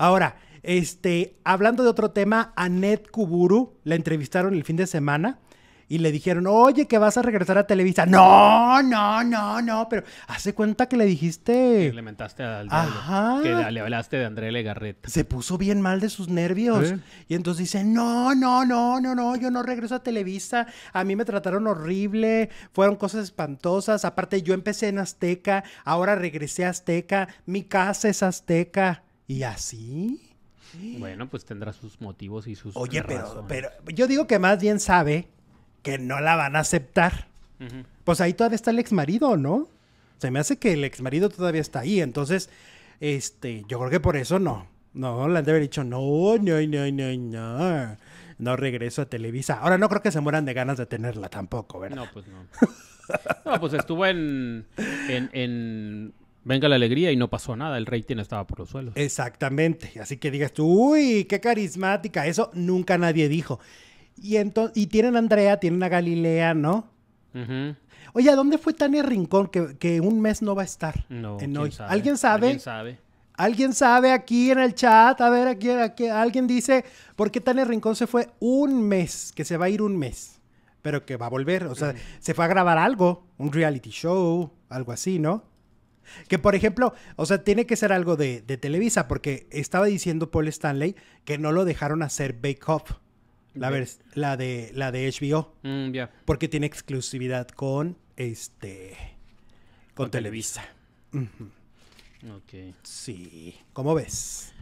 Ahora, este, hablando de otro tema, Anet Kuburu la entrevistaron el fin de semana y le dijeron, oye, que vas a regresar a Televisa. No, no, no, no, pero hace cuenta que le dijiste... mentaste al Ajá. Que le hablaste de André Legarreta. Se puso bien mal de sus nervios. Y entonces dice, no, no, no, no, no, yo no regreso a Televisa. A mí me trataron horrible, fueron cosas espantosas. Aparte, yo empecé en Azteca, ahora regresé a Azteca, mi casa es Azteca. Y así. Bueno, pues tendrá sus motivos y sus. Oye, pero, pero, yo digo que más bien sabe que no la van a aceptar. Pues ahí todavía está el ex marido, ¿no? Se me hace que el ex marido todavía está ahí. Entonces, este, yo creo que por eso no. No, la han de haber dicho, no, no, no, no, no. No regreso a Televisa. Ahora no creo que se mueran de ganas de tenerla tampoco, ¿verdad? No, pues no. no, pues estuvo en Venga la alegría y no pasó nada, el rating estaba por los suelos. Exactamente, así que digas tú, uy, qué carismática, eso nunca nadie dijo. Y, y tienen a Andrea, tienen a Galilea, ¿no? Oye, dónde fue Tania Rincón que, un mes no va a estar? No, en ¿Alguien sabe? ¿Alguien sabe? ¿Alguien sabe aquí en el chat? A ver, aquí, aquí, alguien dice, ¿por qué Tania Rincón se fue un mes? Que se va a ir un mes, pero que va a volver. O sea, se fue a grabar algo, un reality show, algo así, ¿no? Que por ejemplo, o sea, tiene que ser algo de, Televisa, porque estaba diciendo Paul Stanley que no lo dejaron hacer Bake Off, la, la, de, la de HBO. Mm, porque tiene exclusividad con este. Con, Televisa. Sí. ¿Cómo ves?